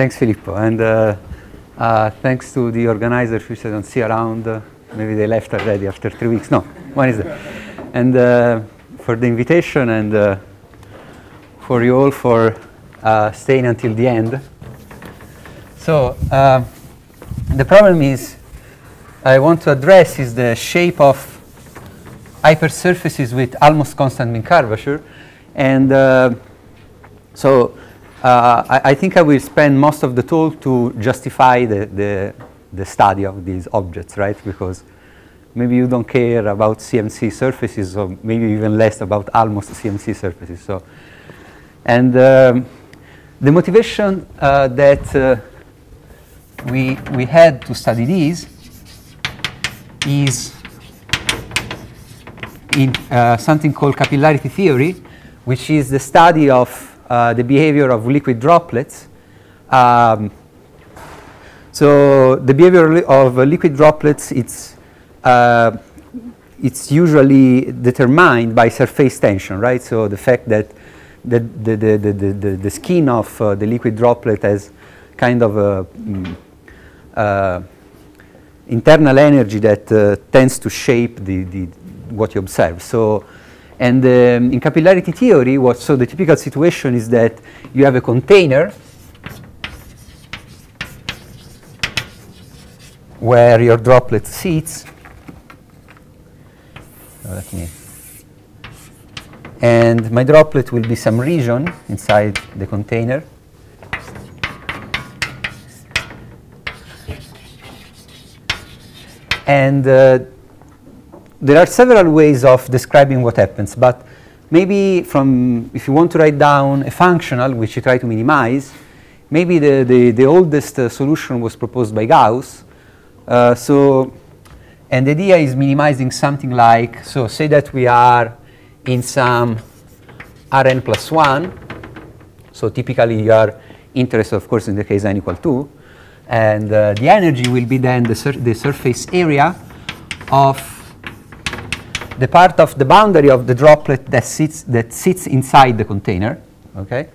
Thanks, Filippo. And uh, uh, thanks to the organizers who said, don't see around. maybe they left already after three weeks. No, one is there. And uh, for the invitation and uh, for you all for uh, staying until the end. So um, the problem is I want to address is the shape of hypersurfaces with almost constant mean curvature. And so uh, I, I, think I will spend most of the talk to justify the, the, the, study of these objects, right? Because maybe you don't care about CMC surfaces or maybe even less about almost CMC surfaces. So, And um, the motivation uh, that uh, we, we had to study these is in uh, something called capillarity theory, which is the study of uh, the behavior of liquid droplets. Um, so the behavior of liquid droplets, it's, uh, it's usually determined by surface tension, right? So the fact that the, the, the, the, the, the skin of uh, the liquid droplet has kind of a, mm, uh, internal energy that uh, tends to shape the, the, what you observe. So and um, in capillarity theory, what, so the typical situation is that you have a container where your droplet sits. let me. And my droplet will be some region inside the container. And uh, there are several ways of describing what happens, but maybe from, if you want to write down a functional, which you try to minimize, maybe the, the, the oldest uh, solution was proposed by Gauss. Uh, so, and the idea is minimizing something like, so say that we are in some Rn plus 1, so typically you are interested, of course, in the case n equal 2, and uh, the energy will be then the, sur the surface area of the part of the boundary of the droplet that sits, that sits inside the container. Okay?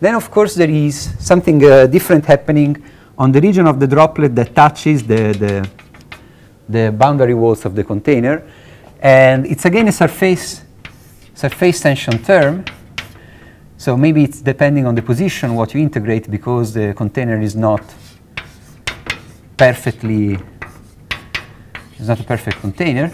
Then, of course, there is something uh, different happening on the region of the droplet that touches the, the, the boundary walls of the container. And it's again a surface, surface tension term. So maybe it's depending on the position what you integrate because the container is not perfectly, it's not a perfect container.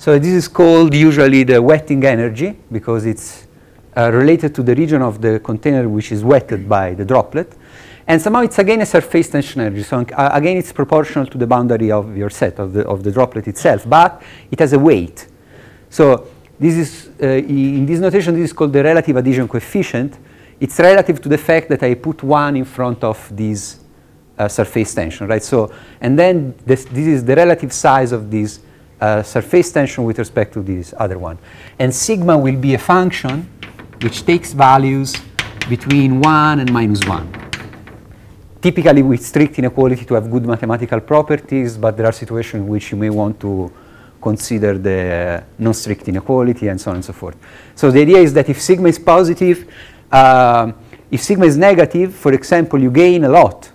So this is called usually the wetting energy because it's uh, related to the region of the container which is wetted by the droplet. And somehow it's again a surface tension energy. So uh, again, it's proportional to the boundary of your set, of the, of the droplet itself, but it has a weight. So this is, uh, in this notation, this is called the relative adhesion coefficient. It's relative to the fact that I put one in front of this uh, surface tension, right? So, and then this, this is the relative size of this uh, surface tension with respect to this other one. And sigma will be a function which takes values between 1 and minus 1. Typically, with strict inequality to have good mathematical properties, but there are situations in which you may want to consider the uh, non-strict inequality and so on and so forth. So the idea is that if sigma is positive, uh, if sigma is negative, for example, you gain a lot.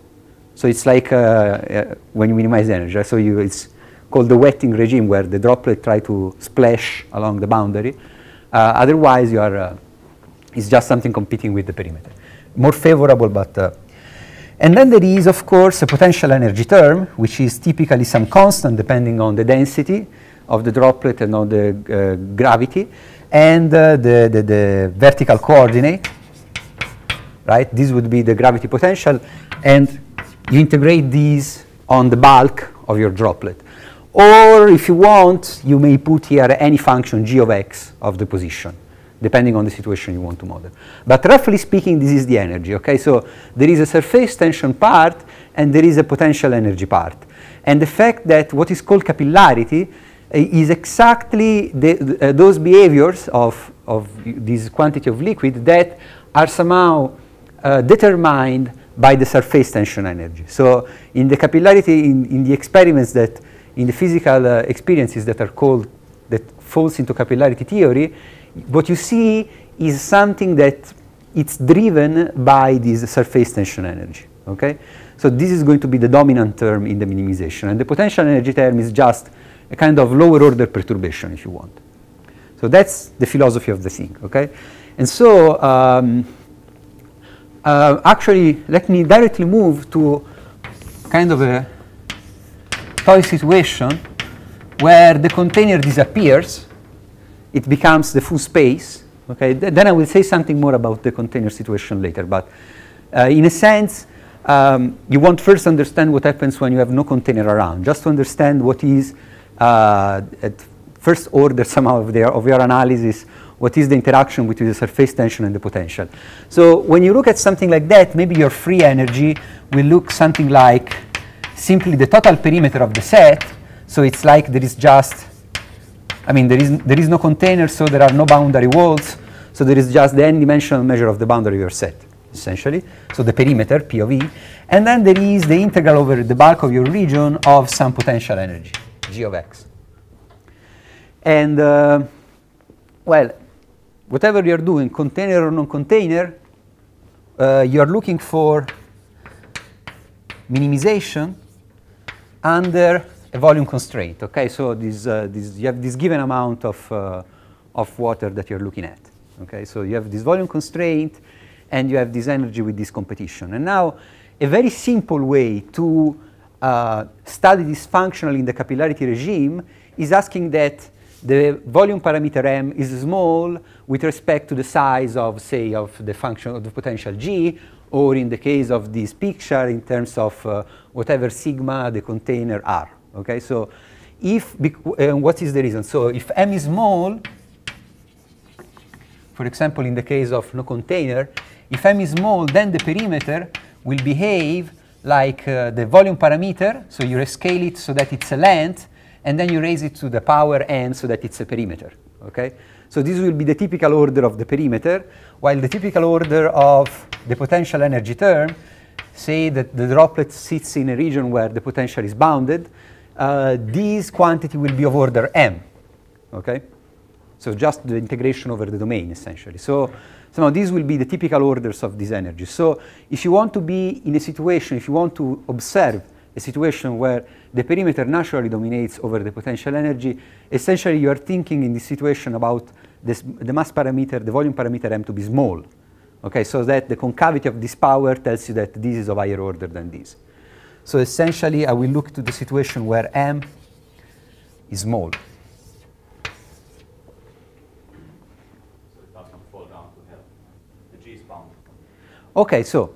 So it's like uh, uh, when you minimize energy. So you, it's called the wetting regime, where the droplet try to splash along the boundary. Uh, otherwise, you are, uh, it's just something competing with the perimeter. More favorable, but. Uh, and then there is, of course, a potential energy term, which is typically some constant depending on the density of the droplet and on the uh, gravity and uh, the, the, the vertical coordinate. Right? This would be the gravity potential. And you integrate these on the bulk of your droplet. Or if you want, you may put here any function g of x of the position, depending on the situation you want to model. But roughly speaking, this is the energy, okay? So there is a surface tension part and there is a potential energy part. And the fact that what is called capillarity uh, is exactly the, uh, those behaviors of, of this quantity of liquid that are somehow uh, determined by the surface tension energy. So in the capillarity, in, in the experiments that in the physical uh, experiences that are called, that falls into capillarity theory, what you see is something that it's driven by this surface tension energy, okay? So this is going to be the dominant term in the minimization. And the potential energy term is just a kind of lower order perturbation, if you want. So that's the philosophy of the thing, okay? And so, um, uh, actually, let me directly move to kind of a Toy situation where the container disappears, it becomes the full space. Okay, Th then I will say something more about the container situation later. But uh, in a sense, um, you want first understand what happens when you have no container around, just to understand what is uh, at first order somehow of, their, of your analysis, what is the interaction between the surface tension and the potential. So when you look at something like that, maybe your free energy will look something like simply the total perimeter of the set. So it's like there is just, I mean, there is, there is no container, so there are no boundary walls. So there is just the n-dimensional measure of the boundary of your set, essentially. So the perimeter, P of e, And then there is the integral over the bulk of your region of some potential energy, g of x. And, uh, well, whatever you're doing, container or non-container, uh, you're looking for minimization under a volume constraint. Okay, so this, uh, this, you have this given amount of, uh, of water that you're looking at. Okay, so you have this volume constraint and you have this energy with this competition. And now a very simple way to uh, study this functionally in the capillarity regime is asking that the volume parameter m is small with respect to the size of, say, of the function of the potential g, or in the case of this picture, in terms of uh, whatever sigma the container are. Okay, so if, what is the reason? So if m is small, for example, in the case of no container, if m is small, then the perimeter will behave like uh, the volume parameter. So you rescale it so that it's a length, and then you raise it to the power n so that it's a perimeter. Okay? So this will be the typical order of the perimeter, while the typical order of the potential energy term say that the droplet sits in a region where the potential is bounded, uh, this quantity will be of order m, okay? So just the integration over the domain, essentially. So, now these will be the typical orders of these energies. So if you want to be in a situation, if you want to observe a situation where the perimeter naturally dominates over the potential energy, essentially you are thinking in this situation about this, the mass parameter, the volume parameter m to be small. Okay, so that the concavity of this power tells you that this is of higher order than this. So essentially, I will look to the situation where m is small. Okay, so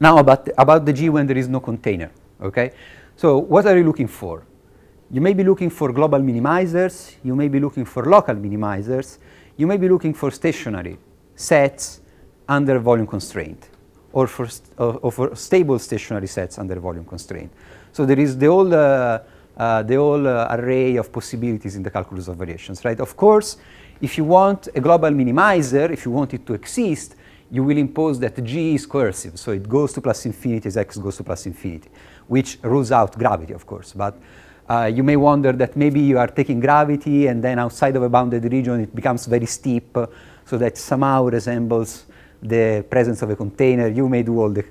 now about the, about the G when there is no container, okay? So what are you looking for? You may be looking for global minimizers, you may be looking for local minimizers, you may be looking for stationary sets, under volume constraint or for, or for stable stationary sets under volume constraint. So there is the whole, uh, uh, the whole uh, array of possibilities in the calculus of variations, right? Of course, if you want a global minimizer, if you want it to exist, you will impose that g is coercive, so it goes to plus infinity as x goes to plus infinity, which rules out gravity, of course. But uh, you may wonder that maybe you are taking gravity and then outside of a bounded region it becomes very steep, uh, so that somehow resembles the presence of a container. You may do all the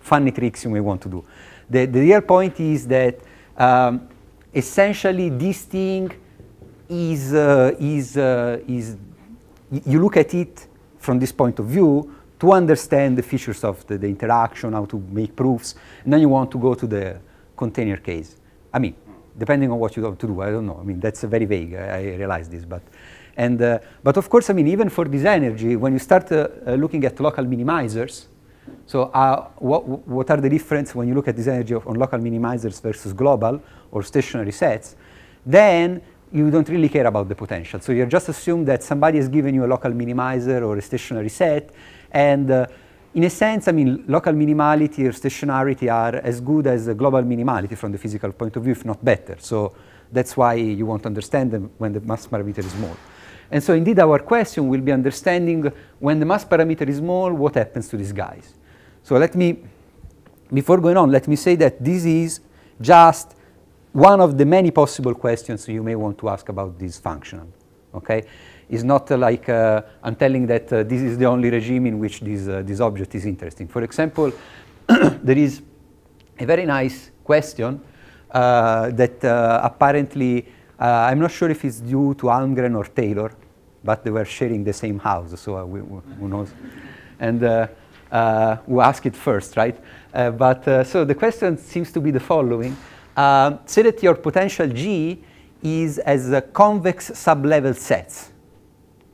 funny tricks you may want to do. The, the real point is that um, essentially this thing is, uh, is, uh, is you look at it from this point of view to understand the features of the, the, interaction, how to make proofs, and then you want to go to the container case. I mean, depending on what you want to do, I don't know. I mean, that's very vague, I, I realize this, but and, uh, but of course, I mean, even for this energy, when you start uh, uh, looking at local minimizers, so uh, what, what, are the difference when you look at this energy of, on local minimizers versus global or stationary sets, then you don't really care about the potential. So you just assume that somebody has given you a local minimizer or a stationary set. And uh, in a sense, I mean, local minimality or stationarity are as good as global minimality from the physical point of view, if not better. So that's why you won't understand them when the mass parameter is small. And so indeed our question will be understanding when the mass parameter is small, what happens to these guys. So let me, before going on, let me say that this is just one of the many possible questions you may want to ask about this function. Okay? It's not uh, like uh, I'm telling that uh, this is the only regime in which this, uh, this object is interesting. For example, there is a very nice question uh, that uh, apparently, I'm not sure if it's due to Almgren or Taylor, but they were sharing the same house, so uh, we, who knows? And uh, uh, who asked it first, right? but so the question seems to be the following. Um, say that your potential G is as a convex sublevel sets.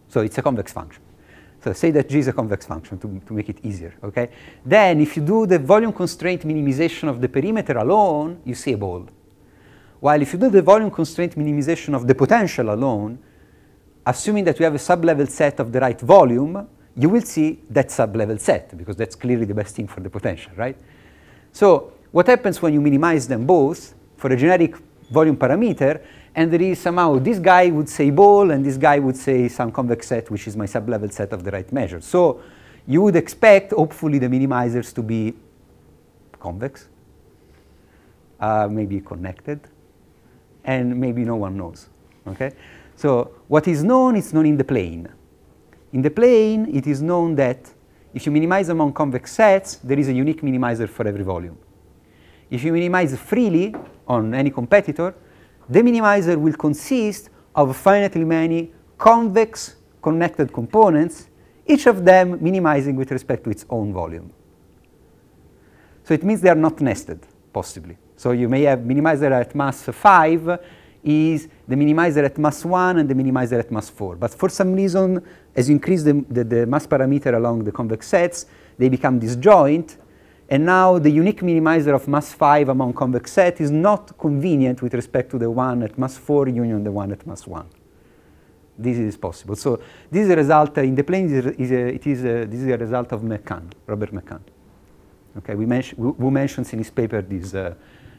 So it's a convex function. So say that G is a convex function to, to make it easier, okay? Then if you do the volume constraint minimization of the perimeter alone, you see a ball. While if you do the volume constraint minimization of the potential alone, assuming that you have a sublevel set of the right volume, you will see that sublevel set, because that's clearly the best thing for the potential, right? So what happens when you minimize them both for a generic volume parameter, and there is somehow this guy would say ball, and this guy would say some convex set, which is my sublevel set of the right measure. So you would expect, hopefully, the minimizers to be convex, uh, maybe connected, and maybe no one knows, okay? So what is known is known in the plane. In the plane, it is known that if you minimize among convex sets, there is a unique minimizer for every volume. If you minimize freely on any competitor, the minimizer will consist of finitely many convex connected components, each of them minimizing with respect to its own volume. So it means they are not nested, possibly. So you may have minimizer at mass 5 is the minimizer at mass 1 and the minimizer at mass 4. But for some reason, as you increase the, the, the mass parameter along the convex sets, they become disjoint. And now the unique minimizer of mass 5 among convex sets is not convenient with respect to the one at mass 4 union the one at mass 1 this is possible. So this is a result uh, in the plane. Is a, is a, it is a, this is a result of McCann, Robert McCann. Okay, we mention, who mentions in his paper this uh,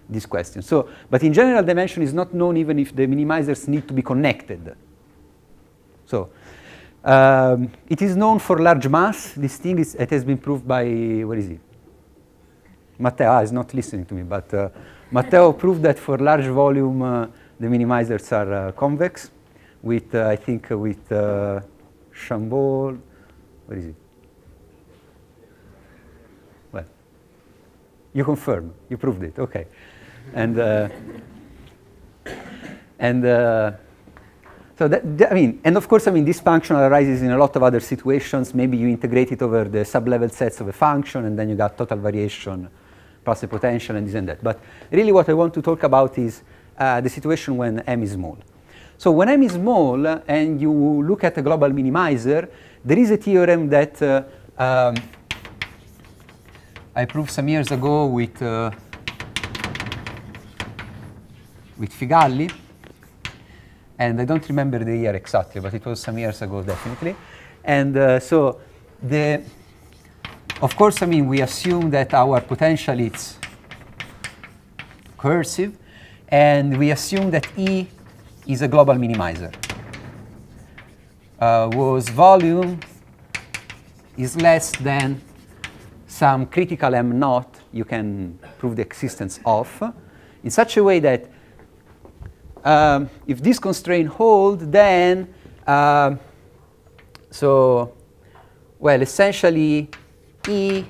this question. So, but in general dimension is not known even if the minimizers need to be connected. So, um, it is known for large mass. This thing is, it has been proved by, what is it? Matteo ah, is not listening to me, but uh, Matteo proved that for large volume, uh, the minimizers are uh, convex with, uh, I think, uh, with uh, Chambol, it? Well, you confirm, you proved it, okay and uh, and uh, so that, that, I mean, and of course, I mean, this function arises in a lot of other situations. Maybe you integrate it over the sublevel sets of a function, and then you got total variation plus the potential and this and that. But really, what I want to talk about is uh, the situation when m is small. So when m is small and you look at a global minimizer, there is a theorem that uh, um, I proved some years ago with. Uh, with Figalli. And I don't remember the year exactly, but it was some years ago, definitely. And uh, so, the, of course, I mean, we assume that our potential is cursive, and we assume that E is a global minimizer, uh, whose volume is less than some critical M naught you can prove the existence of, in such a way that um, if this constraint hold, then uh, so well, essentially, E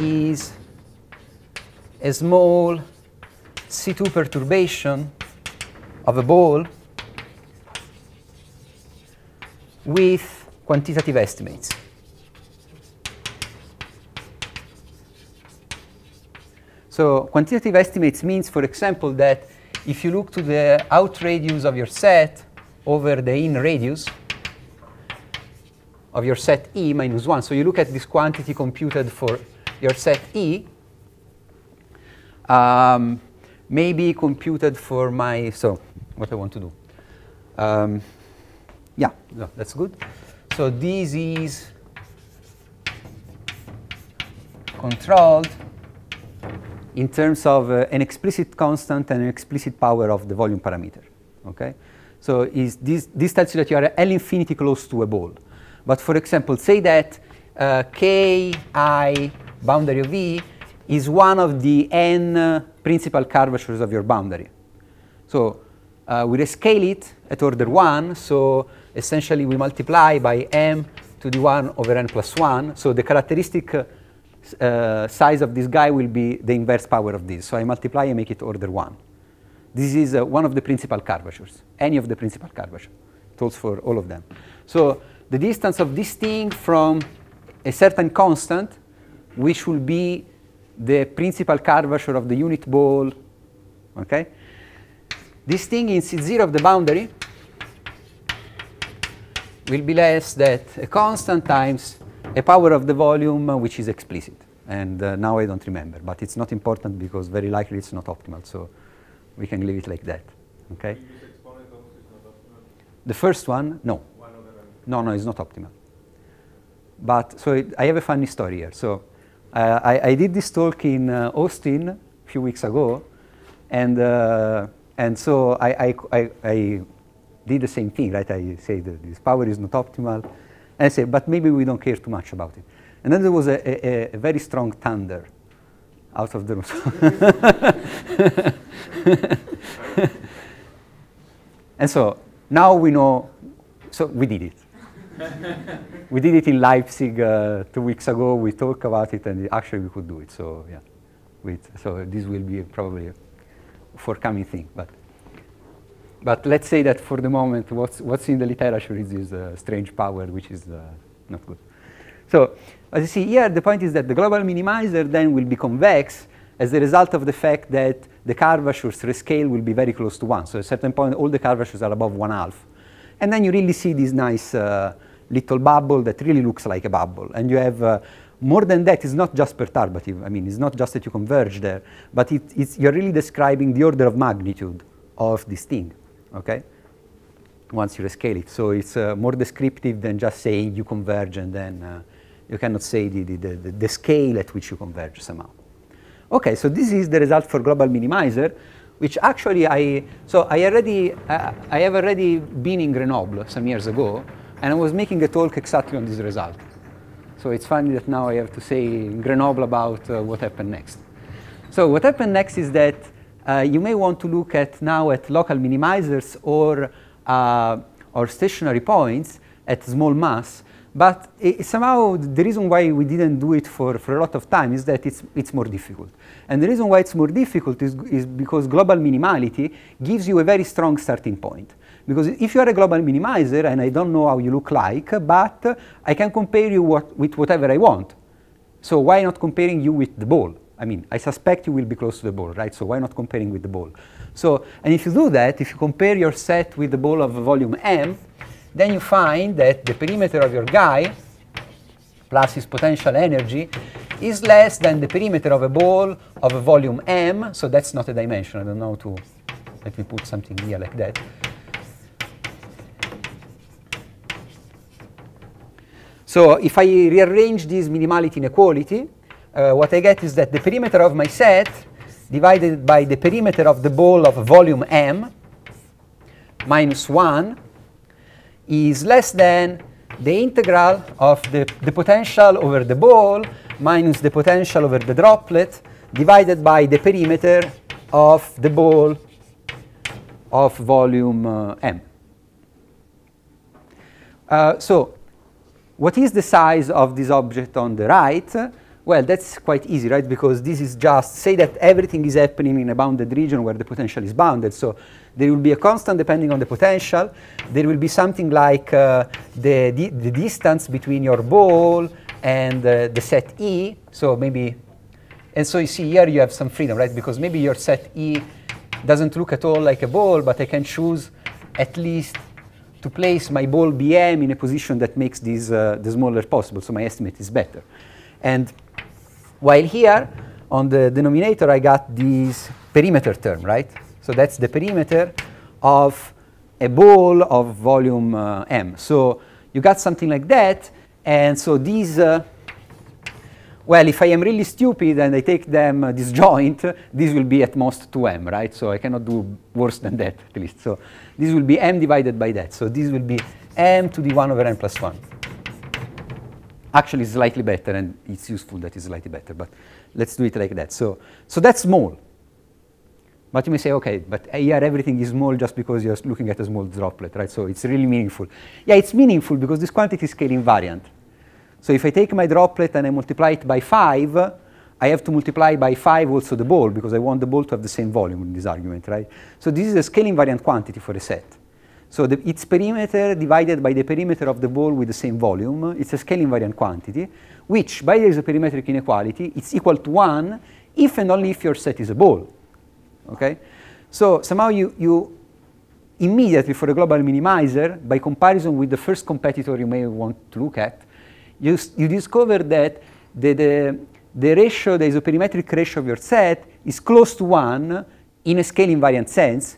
is a small C2 perturbation of a ball with quantitative estimates. So quantitative estimates means, for example, that if you look to the out radius of your set over the in radius of your set E minus 1, so you look at this quantity computed for your set E, um, maybe computed for my, so what I want to do. Um, yeah, no, that's good. So this is controlled in terms of uh, an explicit constant and an explicit power of the volume parameter. Okay? So is this, this tells you that you are L infinity close to a ball. But for example, say that uh, Ki boundary of V is one of the n uh, principal curvatures of your boundary. So uh, we rescale it at order 1, so essentially we multiply by m to the 1 over n plus 1. So the characteristic uh, uh, size of this guy will be the inverse power of this. So I multiply and make it order 1. This is uh, one of the principal curvatures, any of the principal curvatures. It holds for all of them. So the distance of this thing from a certain constant, which will be the principal curvature of the unit ball, okay? This thing in C0 of the boundary will be less than a constant times a power of the volume uh, which is explicit. And uh, now I don't remember, but it's not important because very likely it's not optimal. So we can leave it like that. Okay. The first one, no. no, no, it's not optimal. But so it, I have a funny story here. So uh, I, I, did this talk in uh, Austin a few weeks ago, and uh, and so I I, I, I did the same thing, right? I say that this power is not optimal and I say, but maybe we don't care too much about it. And then there was a, a, a very strong thunder out of the room. and so now we know, so we did it. we did it in Leipzig uh, two weeks ago. We talked about it, and actually we could do it. So yeah, so this will be probably a forthcoming thing, but but let's say that for the moment, what's, what's in the literature is this uh, strange power, which is uh, not good. So as you see here, the point is that the global minimizer then will be convex as a result of the fact that the curvatures rescale will be very close to 1. So at a certain point, all the curvatures are above 1 half. And then you really see this nice uh, little bubble that really looks like a bubble. And you have uh, more than that, it's not just perturbative. I mean, it's not just that you converge there, but it, you're really describing the order of magnitude of this thing okay? Once you rescale it. So it's uh, more descriptive than just saying you converge and then uh, you cannot say the, the, the, the, scale at which you converge somehow. Okay, so this is the result for global minimizer, which actually I, so I already, uh, I have already been in Grenoble some years ago, and I was making a talk exactly on this result. So it's funny that now I have to say in Grenoble about uh, what happened next. So what happened next is that uh, you may want to look at now at local minimizers or, uh, or stationary points at small mass. But it, somehow the reason why we didn't do it for, for a lot of time is that it's, it's more difficult. And the reason why it's more difficult is, is because global minimality gives you a very strong starting point. Because if you are a global minimizer, and I don't know how you look like, but I can compare you what, with whatever I want. So why not comparing you with the ball? I mean, I suspect you will be close to the ball, right? So why not comparing with the ball? So, and if you do that, if you compare your set with the ball of volume M, then you find that the perimeter of your guy plus his potential energy is less than the perimeter of a ball of a volume m, so that's not a dimension. I don't know to, let me put something here like that. So if I rearrange this minimality inequality, uh, what I get is that the perimeter of my set divided by the perimeter of the ball of volume M minus 1 is less than the integral of the, the potential over the ball minus the potential over the droplet divided by the perimeter of the ball of volume uh, M. Uh, so what is the size of this object on the right? Well, that's quite easy, right? Because this is just, say that everything is happening in a bounded region where the potential is bounded. So there will be a constant depending on the potential. There will be something like uh, the, di the distance between your ball and uh, the set E. So maybe, and so you see here you have some freedom, right? Because maybe your set E doesn't look at all like a ball, but I can choose at least to place my ball BM in a position that makes this, uh, the smaller possible. So my estimate is better. And while here, on the denominator, I got this perimeter term, right? So that's the perimeter of a ball of volume uh, M. So you got something like that, and so these, uh, well, if I am really stupid and I take them uh, disjoint, this will be at most 2M, right? So I cannot do worse than that, at least. So this will be M divided by that. So this will be M to the 1 over N plus 1 actually slightly better, and it's useful that it's slightly better, but let's do it like that. So, so that's small. But you may say, okay, but here everything is small just because you're looking at a small droplet, right? So it's really meaningful. Yeah, it's meaningful because this quantity is scale invariant. So if I take my droplet and I multiply it by 5, I have to multiply by 5 also the ball because I want the ball to have the same volume in this argument, right? So this is a scale invariant quantity for a set. So the, its perimeter divided by the perimeter of the ball with the same volume, it's a scale invariant quantity, which by the isoperimetric inequality, it's equal to 1 if and only if your set is a ball. Okay? So somehow you, you immediately for a global minimizer, by comparison with the first competitor you may want to look at, you, you discover that the, the, the ratio, the isoperimetric ratio of your set is close to 1 in a scale invariant sense,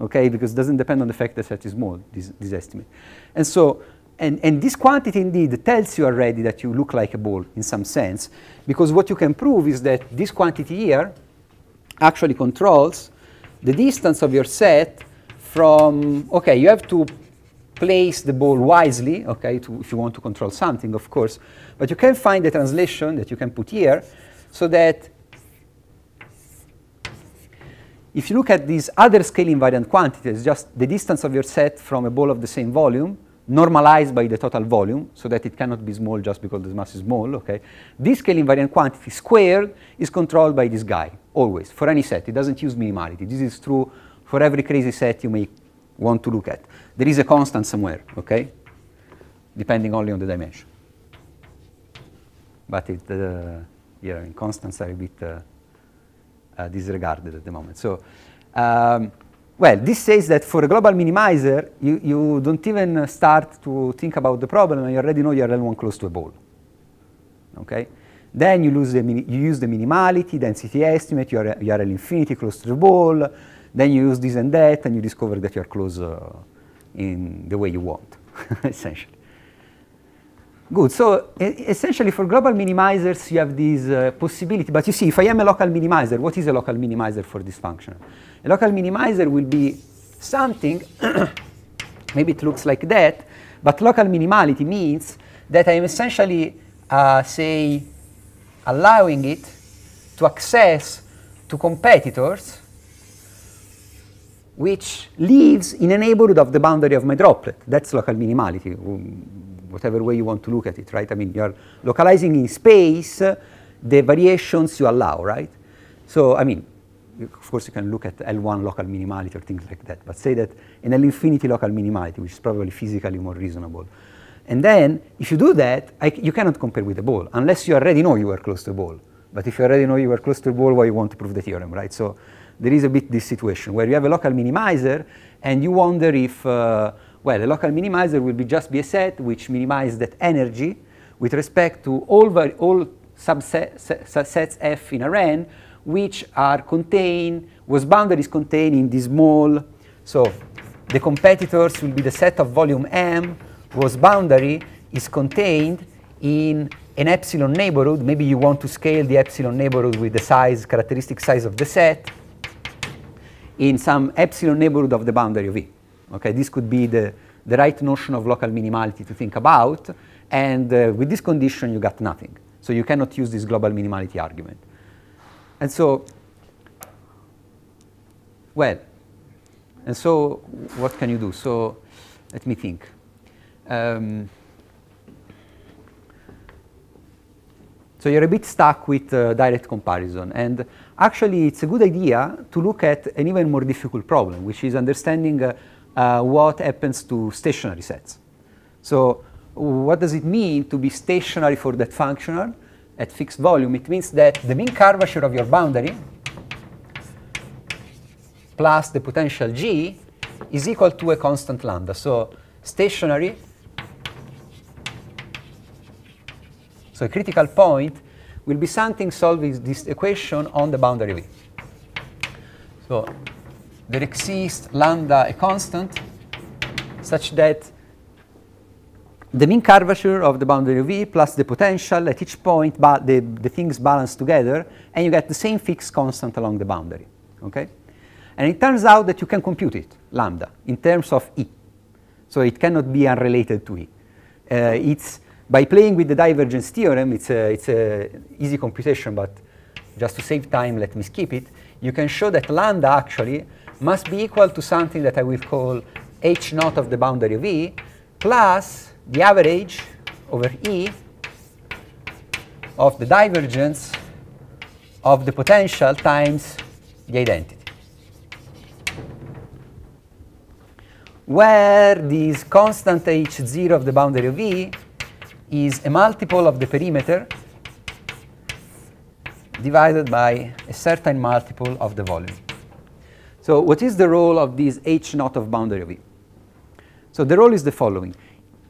okay? Because it doesn't depend on the fact that set is small, this, this estimate. And so, and, and this quantity indeed tells you already that you look like a ball in some sense, because what you can prove is that this quantity here actually controls the distance of your set from, okay, you have to place the ball wisely, okay, to, if you want to control something, of course, but you can find the translation that you can put here so that if you look at these other scale invariant quantities, just the distance of your set from a ball of the same volume, normalized by the total volume, so that it cannot be small just because the mass is small, okay? This scale invariant quantity squared is controlled by this guy, always, for any set. It doesn't use minimality. This is true for every crazy set you may want to look at. There is a constant somewhere, okay? Depending only on the dimension. But it, uh, yeah, constants are a bit uh, uh, disregarded at the moment. So, um, well, this says that for a global minimizer, you, you don't even start to think about the problem, and you already know you're L1 close to a ball. Okay? Then you, lose the you use the minimality, density estimate, you are, you are at infinity close to the ball, then you use this and that, and you discover that you're close uh, in the way you want, essentially. Good, so essentially for global minimizers you have this uh, possibility, but you see if I am a local minimizer, what is a local minimizer for this function? A local minimizer will be something, maybe it looks like that, but local minimality means that I am essentially, uh, say, allowing it to access to competitors which lives in a neighborhood of the boundary of my droplet. That's local minimality um, whatever way you want to look at it, right? I mean, you're localizing in space the variations you allow, right? So, I mean, of course, you can look at L1 local minimality or things like that, but say that an L infinity local minimality, which is probably physically more reasonable. And then, if you do that, I, you cannot compare with the ball, unless you already know you are close to the ball. But if you already know you are close to the ball, why well, you want to prove the theorem, right? So there is a bit this situation where you have a local minimizer, and you wonder if uh, well, a local minimizer will be just be a set which minimizes that energy with respect to all, all subsets F in a which are contained, whose boundary is contained in this small. So the competitors will be the set of volume M, whose boundary is contained in an epsilon neighborhood. Maybe you want to scale the epsilon neighborhood with the size, characteristic size of the set in some epsilon neighborhood of the boundary of E. Okay, this could be the, the right notion of local minimality to think about, and uh, with this condition you got nothing. So you cannot use this global minimality argument. And so, well, and so what can you do? So let me think. Um, so you're a bit stuck with uh, direct comparison. And actually, it's a good idea to look at an even more difficult problem, which is understanding uh, uh, what happens to stationary sets. So what does it mean to be stationary for that functional at fixed volume? It means that the mean curvature of your boundary plus the potential g is equal to a constant lambda. So stationary, so a critical point will be something solving this equation on the boundary V. So there exists lambda a constant such that the mean curvature of the boundary of V plus the potential at each point, but the, the things balance together, and you get the same fixed constant along the boundary. Okay? And it turns out that you can compute it, lambda, in terms of E. So it cannot be unrelated to E. Uh, it's by playing with the divergence theorem, it's a, it's a easy computation, but just to save time, let me skip it. You can show that lambda actually must be equal to something that I will call h naught of the boundary of E plus the average over E of the divergence of the potential times the identity. Where this constant h0 of the boundary of E is a multiple of the perimeter divided by a certain multiple of the volume. So what is the role of these H naught of boundary V? So the role is the following.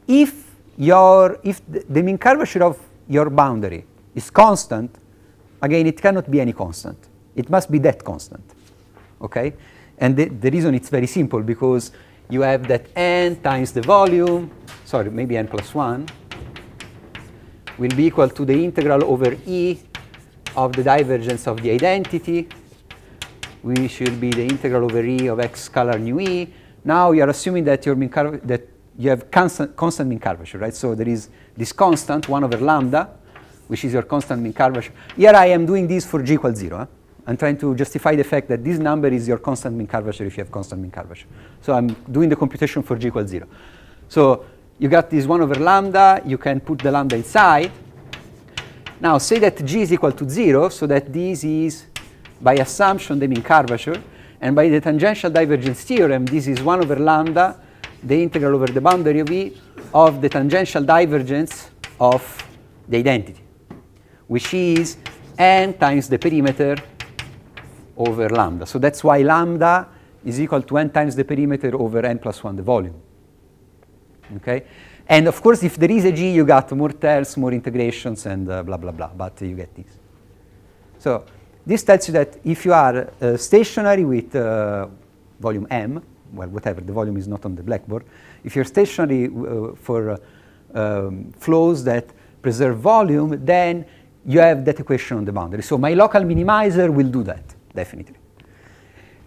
If, your, if the, the mean curvature of your boundary is constant, again, it cannot be any constant. It must be that constant, okay? And the, the reason it's very simple because you have that n times the volume, sorry, maybe n plus 1, will be equal to the integral over E of the divergence of the identity we should be the integral over E of x scalar nu E. Now you are assuming that, your mean that you have constant, constant mean curvature, right? So there is this constant, 1 over lambda, which is your constant mean curvature. Here I am doing this for g equals 0. I'm trying to justify the fact that this number is your constant mean curvature if you have constant mean curvature. So I'm doing the computation for g equals 0. So you got this 1 over lambda. You can put the lambda inside. Now say that g is equal to 0 so that this is by assumption they mean curvature, and by the tangential divergence theorem, this is 1 over lambda, the integral over the boundary of E of the tangential divergence of the identity, which is n times the perimeter over lambda. So that's why lambda is equal to n times the perimeter over n plus 1 the volume. Okay? And of course, if there is a G, you got more tells, more integrations, and uh, blah, blah, blah, but uh, you get this. So this tells you that if you are uh, stationary with uh, volume m, well, whatever, the volume is not on the blackboard, if you're stationary uh, for uh, um, flows that preserve volume, then you have that equation on the boundary. So my local minimizer will do that, definitely.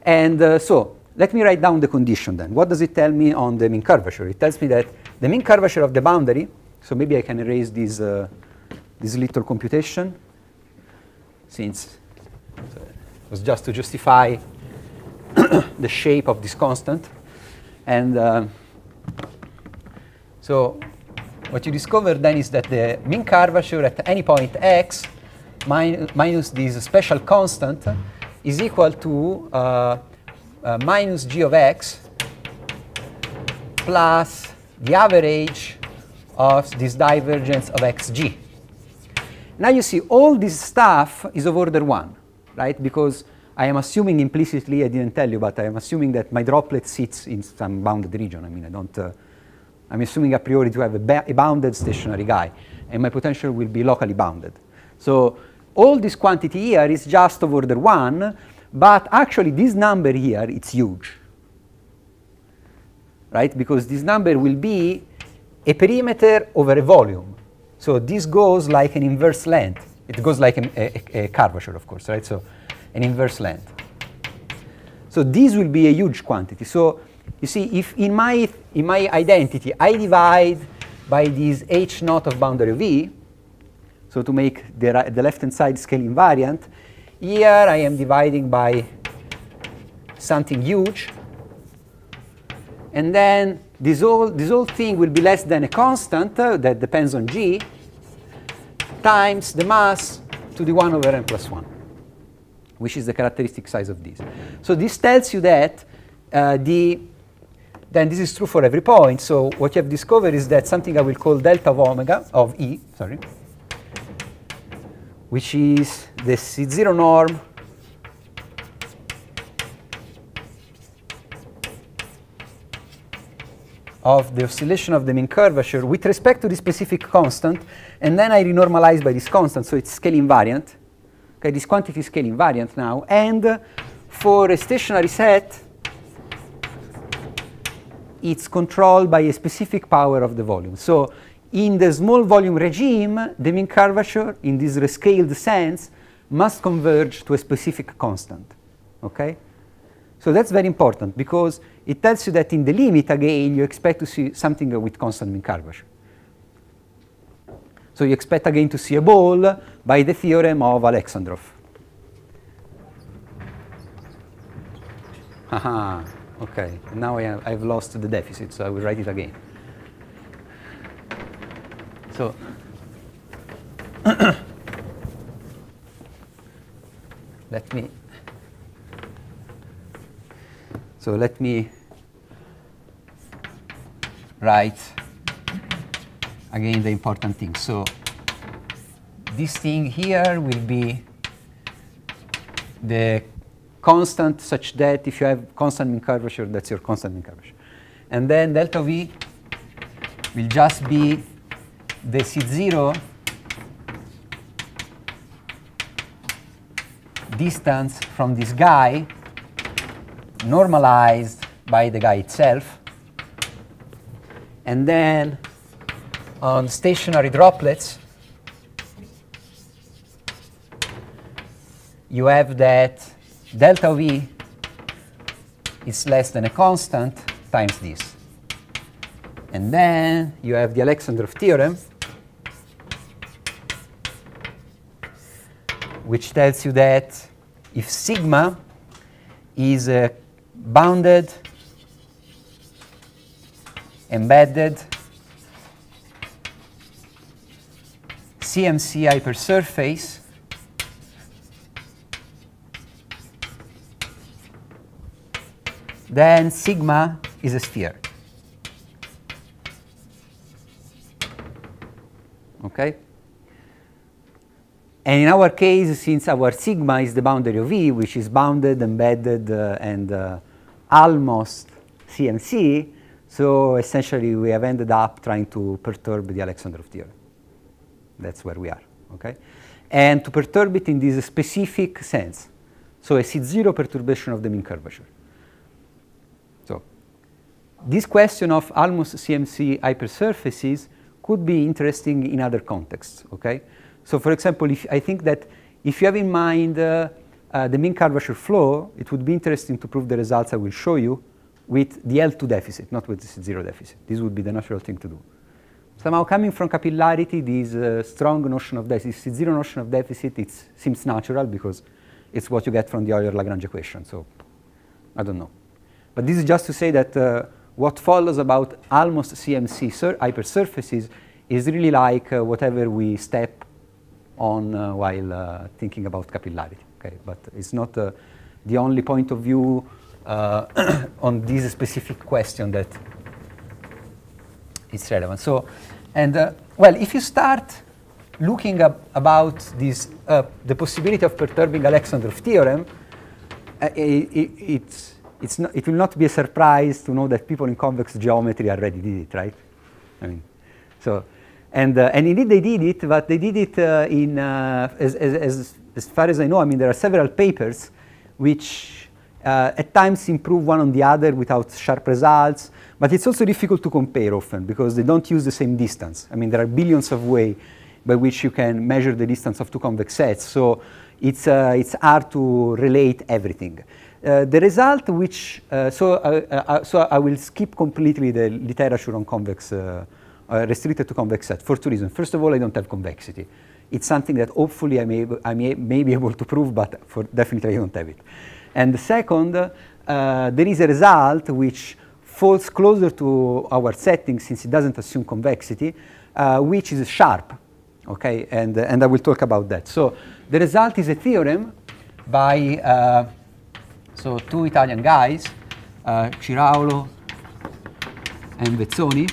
And uh, so let me write down the condition then. What does it tell me on the mean curvature? It tells me that the mean curvature of the boundary, so maybe I can erase this, uh, this little computation, since so it was just to justify the shape of this constant. And uh, so what you discover then is that the mean curvature at any point x min minus this special constant is equal to uh, uh, minus g of x plus the average of this divergence of xg. Now you see all this stuff is of order 1 right? Because I am assuming implicitly, I didn't tell you, but I am assuming that my droplet sits in some bounded region. I mean, I don't, uh, I'm assuming a priori to have a, a, bounded stationary guy, and my potential will be locally bounded. So all this quantity here is just of order 1, but actually this number here, it's huge, right? Because this number will be a perimeter over a volume. So this goes like an inverse length it goes like a, a, a curvature, of course, right? So an inverse length. So this will be a huge quantity. So you see, if in my, in my identity, I divide by this H naught of boundary V, so to make the, the left-hand side scale invariant, here I am dividing by something huge. And then this whole, this whole thing will be less than a constant uh, that depends on G times the mass to the 1 over n plus 1, which is the characteristic size of this. So this tells you that uh, the, then this is true for every point. So what you have discovered is that something I will call delta of omega, of E, sorry, which is the C0 norm of the oscillation of the mean curvature with respect to this specific constant, and then I renormalize by this constant, so it's scale invariant. Okay, this quantity is scale invariant now, and for a stationary set, it's controlled by a specific power of the volume. So in the small volume regime, the mean curvature, in this rescaled sense, must converge to a specific constant. Okay? So that's very important because it tells you that in the limit, again, you expect to see something with constant mean curvature. So you expect again to see a ball by the theorem of Alexandrov. Haha, okay. Now I have, I've lost the deficit, so I will write it again. So, let me so let me write again the important thing. So this thing here will be the constant such that if you have constant mean curvature, that's your constant mean curvature. And then delta V will just be the C0 distance from this guy normalized by the guy itself. And then on stationary droplets, you have that delta V is less than a constant times this. And then you have the Alexandrov theorem, which tells you that if sigma is a bounded, embedded, CMC hypersurface, then sigma is a sphere. Okay? And in our case, since our sigma is the boundary of E, which is bounded, embedded, uh, and uh, almost CMC. So essentially, we have ended up trying to perturb the Alexandrov theorem. That's where we are, okay? And to perturb it in this specific sense. So a C0 perturbation of the mean curvature. So this question of almost CMC hypersurfaces could be interesting in other contexts, okay? So for example, if I think that if you have in mind uh, uh, the mean curvature flow, it would be interesting to prove the results I will show you with the L2 deficit, not with the zero deficit. This would be the natural thing to do. Somehow coming from capillarity, this uh, strong notion of deficit, zero notion of deficit, it seems natural because it's what you get from the Euler-Lagrange equation. So I don't know. But this is just to say that uh, what follows about almost CMC hypersurfaces is really like uh, whatever we step on uh, while uh, thinking about capillarity. Okay, but it's not uh, the only point of view uh, on this specific question that is relevant. So, and uh, well, if you start looking about this, the possibility of perturbing Alexandrov theorem, it, it, it's not, it will not be a surprise to know that people in convex geometry already did it, right? I mean, so and, uh, and indeed they did it, but they did it uh, in, uh, as, as, as, far as I know, I mean there are several papers which uh, at times improve one on the other without sharp results, but it's also difficult to compare often because they don't use the same distance. I mean there are billions of ways by which you can measure the distance of two convex sets, so it's, uh, it's hard to relate everything. Uh, the result which, uh, so, uh, uh so I will skip completely the literature on convex uh, restricted to convex set for two reasons. First of all, I don't have convexity. It's something that hopefully I may, I may, may be able to prove, but for definitely I don't have it. And the second, uh, there is a result which falls closer to our setting since it doesn't assume convexity, uh, which is sharp. Okay, and, uh, and I will talk about that. So the result is a theorem by uh, so two Italian guys, Ciraulo uh, and Vezzoni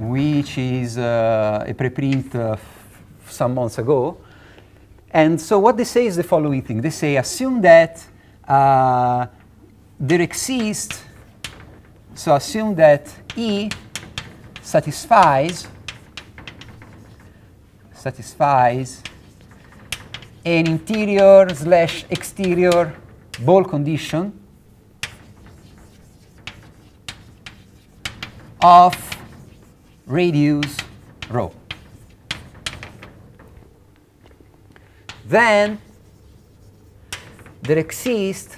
which is uh, a preprint uh, some months ago. And so what they say is the following thing. They say, assume that uh, there exists, so assume that E satisfies, satisfies an interior slash exterior ball condition of radius rho. Then there exists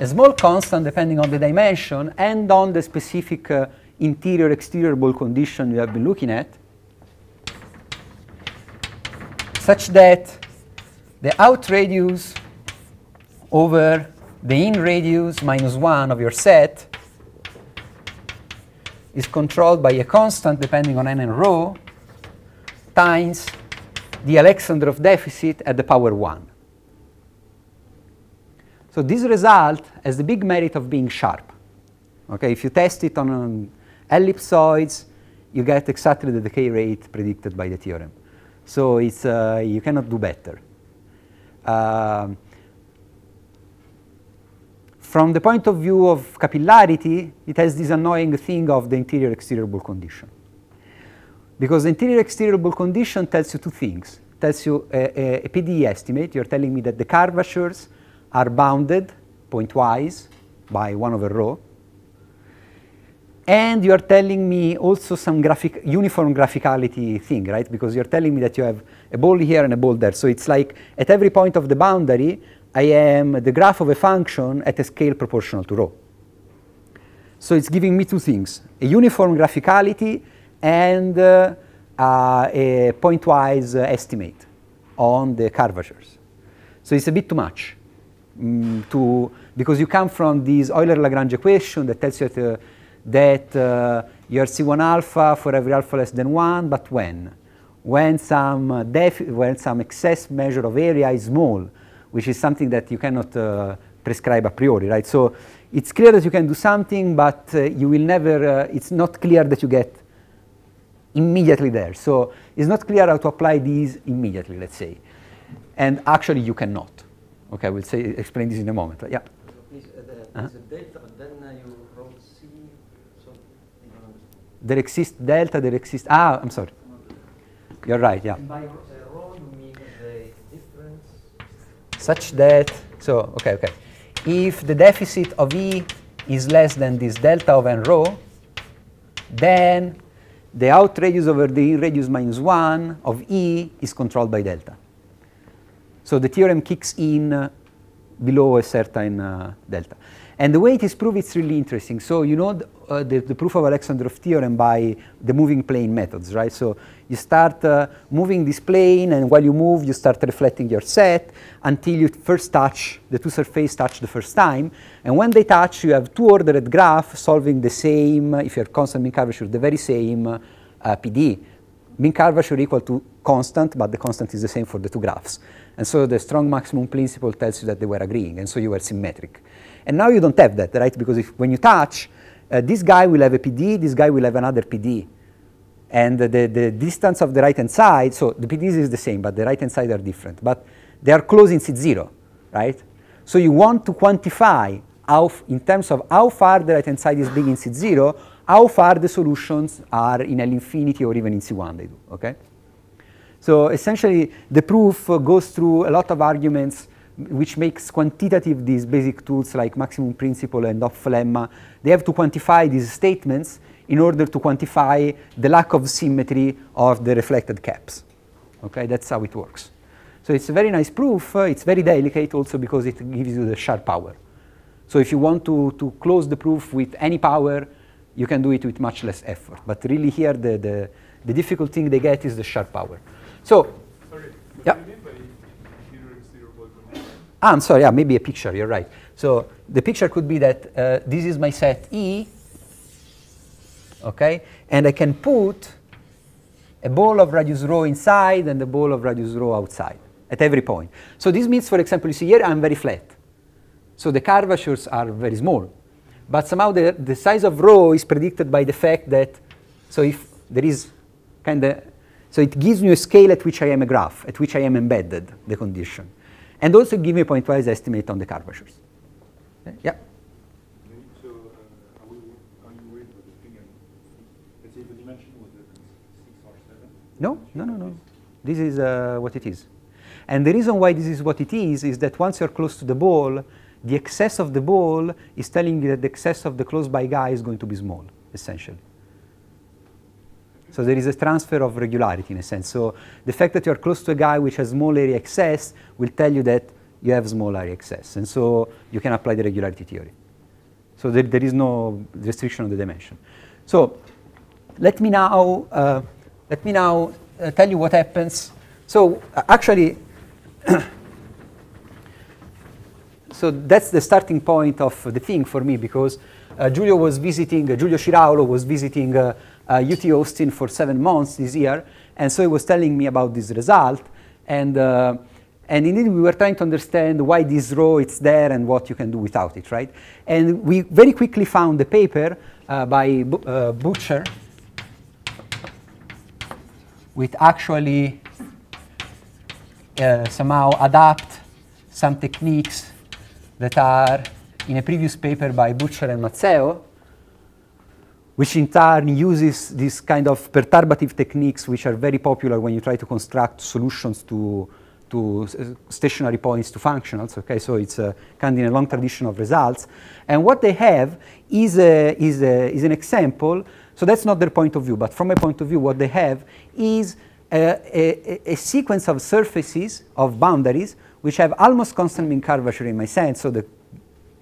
a small constant depending on the dimension and on the specific uh, interior-exterior ball condition you have been looking at, such that the out radius over the in radius minus 1 of your set is controlled by a constant depending on n and rho times the Alexandrov deficit at the power 1. So this result has the big merit of being sharp. Okay, if you test it on, um, ellipsoids, you get exactly the decay rate predicted by the theorem. So it's, uh, you cannot do better. Um, from the point of view of capillarity, it has this annoying thing of the interior-exterior ball condition. Because the interior-exterior ball condition tells you two things. It tells you a, a, a PDE estimate. You're telling me that the curvatures are bounded pointwise by 1 over rho. And you are telling me also some graphic, uniform graphicality thing, right? Because you're telling me that you have a ball here and a ball there. So it's like at every point of the boundary, I am the graph of a function at a scale proportional to rho. So it's giving me two things, a uniform graphicality and uh, uh, a pointwise uh, estimate on the curvatures. So it's a bit too much mm, to, because you come from this Euler-Lagrange equation that tells you that, uh, that uh, you're C1 alpha for every alpha less than 1, but when? When some, when some excess measure of area is small, which is something that you cannot uh, prescribe a priori, right? So it's clear that you can do something, but uh, you will never, uh, it's not clear that you get immediately there. So it's not clear how to apply these immediately, let's say. And actually, you cannot. Okay, we'll say, explain this in a moment. Yeah? There exists delta, there exists, ah, I'm sorry. You're right, yeah such that, so, okay, okay. If the deficit of E is less than this delta of n rho, then the out radius over the radius minus 1 of E is controlled by delta. So the theorem kicks in uh, below a certain uh, delta. And the way it is proved, it's really interesting. So you know uh, the, the, proof of Alexandrov theorem by the moving plane methods, right? So you start uh, moving this plane, and while you move, you start reflecting your set until you first touch, the two surfaces touch the first time. And when they touch, you have two-ordered graph solving the same, if you have constant mean curvature, the very same uh, PD. Mean curvature equal to constant, but the constant is the same for the two graphs. And so the strong maximum principle tells you that they were agreeing, and so you were symmetric. And now you don't have that, right? Because if, when you touch, uh, this guy will have a PD, this guy will have another PD. And the, the distance of the right-hand side, so the PDs is the same, but the right-hand side are different. But they are close in C0, right? So you want to quantify how, in terms of how far the right-hand side is big in C0, how far the solutions are in L infinity or even in C1 they do, okay? So essentially, the proof goes through a lot of arguments which makes quantitative these basic tools like maximum principle and off lemma. They have to quantify these statements in order to quantify the lack of symmetry of the reflected caps. Okay, that's how it works. So it's a very nice proof. Uh, it's very delicate also because it gives you the sharp power. So if you want to, to close the proof with any power, you can do it with much less effort. But really here, the, the, the difficult thing they get is the sharp power. So, Sorry, yeah. Ah, I'm sorry, yeah, maybe a picture, you're right. So the picture could be that uh, this is my set E, okay? And I can put a ball of radius rho inside and a ball of radius rho outside at every point. So this means, for example, you see here I'm very flat. So the curvatures are very small. But somehow the, the size of rho is predicted by the fact that, so if there is kind of, so it gives me a scale at which I am a graph, at which I am embedded, the condition. And also give me a pointwise estimate on the curvatures. Okay? Yeah? Uh, no, no, no, no. This is uh, what it is. And the reason why this is what it is is that once you're close to the ball, the excess of the ball is telling you that the excess of the close by guy is going to be small, essentially. So there is a transfer of regularity in a sense. So the fact that you're close to a guy which has small area excess will tell you that you have small area excess. And so you can apply the regularity theory. So there, there is no restriction on the dimension. So let me now, uh, let me now uh, tell you what happens. So uh, actually, so that's the starting point of the thing for me because uh, Giulio was visiting, uh, Giulio Ciraulo was visiting uh, UT uh, Austin for seven months this year, and so he was telling me about this result. And, uh, and indeed, we were trying to understand why this row it's there and what you can do without it, right? And we very quickly found the paper uh, by B uh, Butcher which actually uh, somehow adapt some techniques that are in a previous paper by Butcher and Mazzeo which in turn uses these kind of perturbative techniques which are very popular when you try to construct solutions to, to stationary points to functionals. Okay, so it's a kind of a long tradition of results. And what they have is, a, is, a, is an example. So that's not their point of view, but from my point of view, what they have is a, a, a sequence of surfaces, of boundaries, which have almost constant mean curvature in my sense. So the,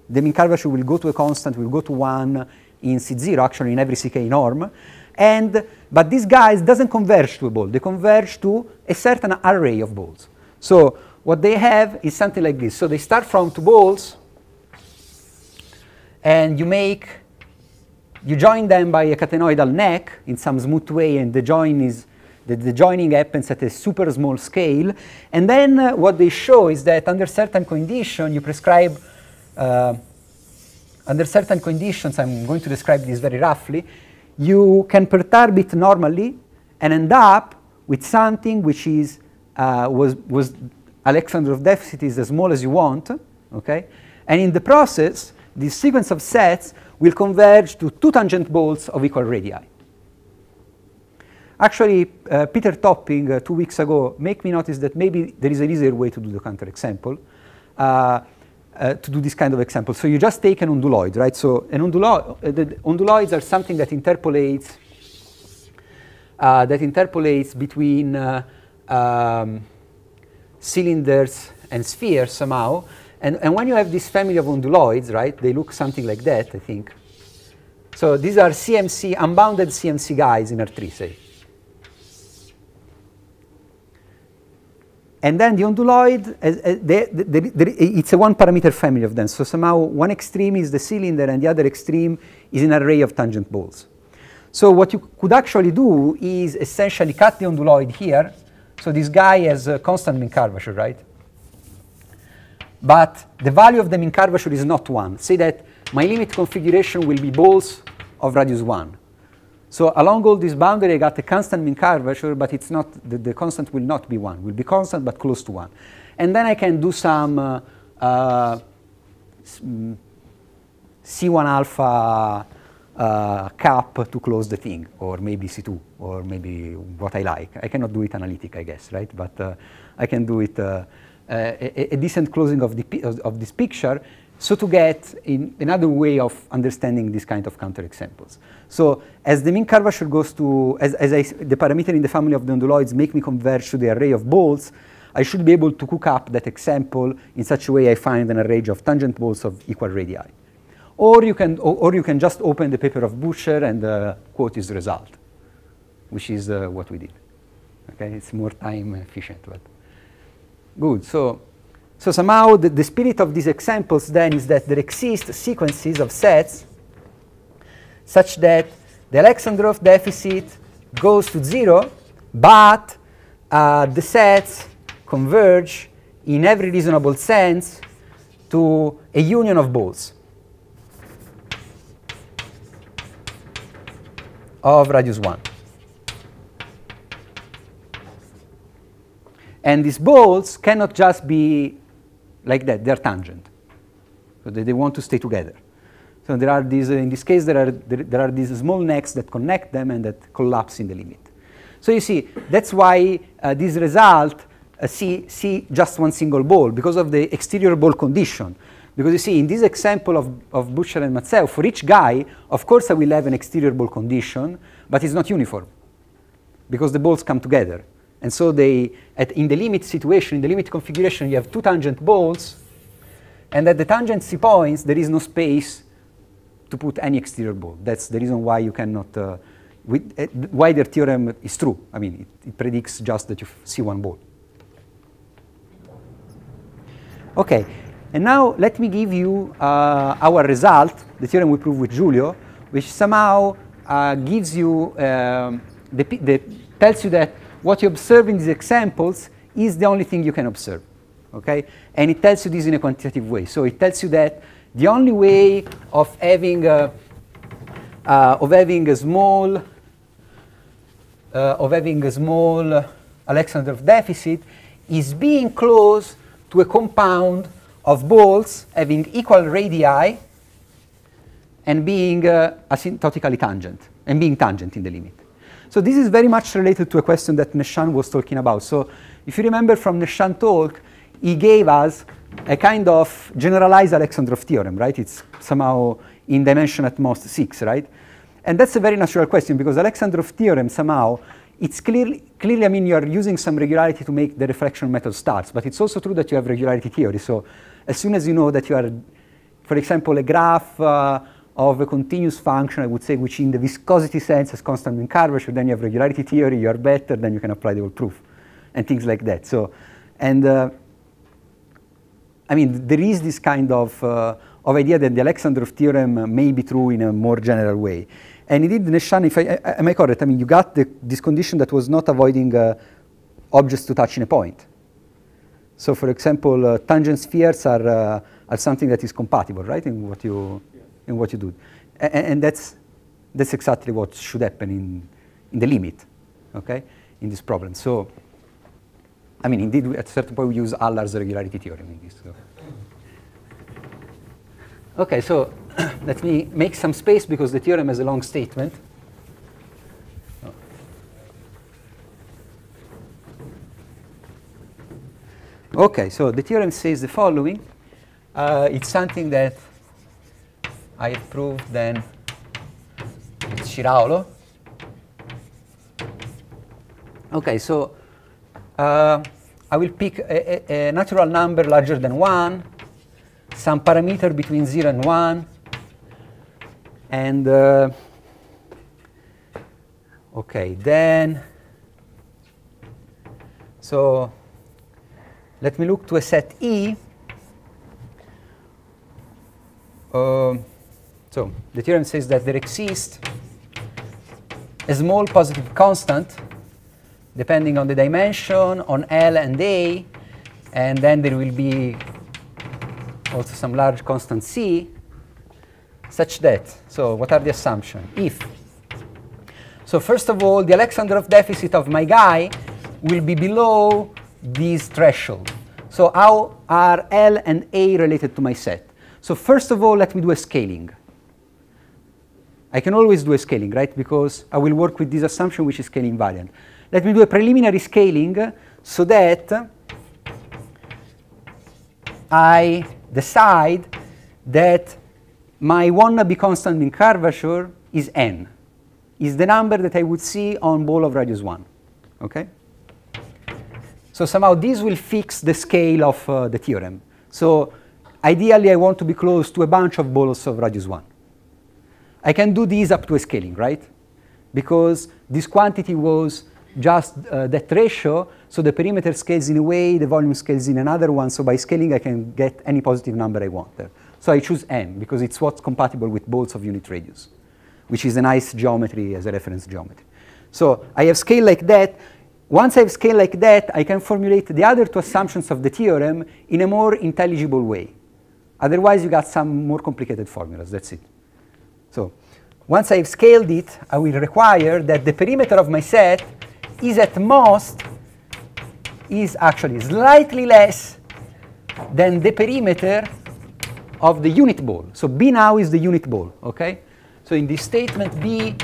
the mean curvature will go to a constant, will go to one, in C0, actually in every CK norm. And, but these guys doesn't converge to a ball. They converge to a certain array of balls. So what they have is something like this. So they start from two balls, and you make, you join them by a catenoidal neck in some smooth way, and the join is, the, the joining happens at a super small scale. And then uh, what they show is that under certain condition, you prescribe uh, under certain conditions, I'm going to describe this very roughly, you can perturb it normally and end up with something which is, uh, was, was Alexander of deficit is as small as you want, okay? And in the process, this sequence of sets will converge to two tangent balls of equal radii. Actually, uh, Peter Topping, uh, two weeks ago, made me notice that maybe there is an easier way to do the counterexample. Uh, uh, to do this kind of example. So you just take an unduloid, right? So an undulo uh, the unduloids are something that interpolates uh, that interpolates between uh, um, cylinders and spheres somehow. And, and when you have this family of unduloids, right, they look something like that, I think. So these are CMC, unbounded CMC guys in R3, say. And then the onduloid, it's a one parameter family of them. So somehow one extreme is the cylinder and the other extreme is an array of tangent balls. So what you could actually do is essentially cut the onduloid here. So this guy has a constant mean curvature, right? But the value of the mean curvature is not 1. Say that my limit configuration will be balls of radius 1. So along all this boundary, I got a constant mean curvature, but it's not, the, the constant will not be 1. will be constant, but close to 1. And then I can do some uh, uh, mm, C1 alpha uh, cap to close the thing, or maybe C2, or maybe what I like. I cannot do it analytic, I guess, right? But uh, I can do it uh, a, a, decent closing of, the, of this picture, so to get in another way of understanding this kind of counterexamples. examples. So as the mean curvature goes to, as, as I, the parameter in the family of the onduloids make me converge to the array of balls, I should be able to cook up that example in such a way I find an array of tangent balls of equal radii. Or you can, or, or you can just open the paper of Butcher and uh, quote his result, which is uh, what we did. Okay, it's more time efficient, but good. So, so somehow the, the spirit of these examples then is that there exist sequences of sets such that the Alexandrov deficit goes to zero, but uh, the sets converge in every reasonable sense to a union of balls of radius 1. And these balls cannot just be like that, they're tangent. So they, they want to stay together. So there are these, uh, in this case, there are, there, there, are these small necks that connect them and that collapse in the limit. So you see, that's why uh, this result uh, see, see just one single ball, because of the exterior ball condition. Because you see, in this example of, of Butcher and Matzeo, for each guy, of course I will have an exterior ball condition, but it's not uniform, because the balls come together. And so they, at, in the limit situation, in the limit configuration, you have two tangent balls, and at the tangency points, there is no space to put any exterior ball. That's the reason why you cannot, uh, with, uh, why their theorem is true. I mean, it, it predicts just that you see one ball. Okay, and now let me give you uh, our result, the theorem we proved with Giulio, which somehow uh, gives you, um, the, the, tells you that what you observe in these examples is the only thing you can observe, okay? And it tells you this in a quantitative way. So it tells you that the only way of having a, uh, of having a small uh, of having a small uh, Alexander deficit is being close to a compound of balls having equal radii and being uh, asymptotically tangent and being tangent in the limit. So this is very much related to a question that Nishan was talking about. So if you remember from Nishan talk, he gave us a kind of generalized Alexandrov theorem, right? It's somehow in dimension at most six, right? And that's a very natural question because Alexandrov theorem somehow, it's clearly, clearly, I mean, you're using some regularity to make the reflection method starts, but it's also true that you have regularity theory. So as soon as you know that you are, for example, a graph uh, of a continuous function, I would say, which in the viscosity sense has constant mean curvature, then you have regularity theory, you're better, then you can apply the whole proof and things like that. So, and uh, I mean, there is this kind of, uh, of idea that the Alexandrov theorem may be true in a more general way. And indeed, Neshan, if I, am I correct? I mean, you got the, this condition that was not avoiding uh, objects to touch in a point. So, for example, uh, tangent spheres are, uh, are something that is compatible, right, in what you, yeah. in what you do. A and that's, that's exactly what should happen in, in the limit, okay, in this problem. So, I mean, indeed, at a certain point, we use Allard's regularity theorem in this. So. OK, so let me make some space because the theorem has a long statement. OK, so the theorem says the following. Uh, it's something that I proved then with Shiraolo. OK, so uh, I will pick a, a, a, natural number larger than 1, some parameter between 0 and 1, and uh, okay, then so let me look to a set E. Um, so the theorem says that there exists a small positive constant depending on the dimension, on L and A, and then there will be also some large constant C, such that, so what are the assumptions? If. So first of all, the Alexandrov deficit of my guy will be below this threshold. So how are L and A related to my set? So first of all, let me do a scaling. I can always do a scaling, right? Because I will work with this assumption, which is scale invariant. Let me do a preliminary scaling so that I decide that my wannabe constant in curvature is n, is the number that I would see on ball of radius 1. Okay? So somehow this will fix the scale of uh, the theorem. So ideally I want to be close to a bunch of balls of radius 1. I can do this up to a scaling, right? Because this quantity was just uh, that ratio, so the perimeter scales in a way, the volume scales in another one, so by scaling I can get any positive number I want there. So I choose m, because it's what's compatible with balls of unit radius, which is a nice geometry as a reference geometry. So I have scale like that. Once I have scale like that, I can formulate the other two assumptions of the theorem in a more intelligible way. Otherwise, you got some more complicated formulas. That's it. So once I've scaled it, I will require that the perimeter of my set is at most is actually slightly less than the perimeter of the unit ball. So B now is the unit ball, okay? So in this statement, B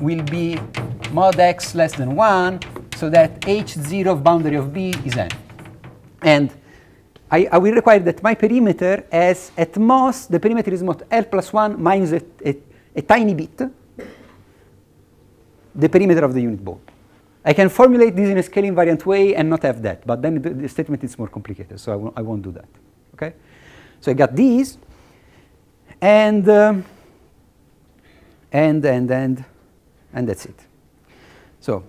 will be mod x less than 1, so that h0 of boundary of B is n. And I, I will require that my perimeter as at most, the perimeter is mod L plus 1 minus a, a, a tiny bit, the perimeter of the unit ball. I can formulate this in a scale invariant way and not have that, but then the, the statement is more complicated, so I won't, I won't do that, okay? So I got these, and, um, and, and, and, and that's it. So